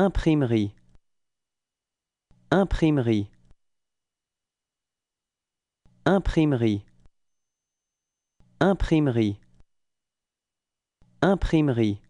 Imprimerie. Imprimerie. Imprimerie. Imprimerie. Imprimerie.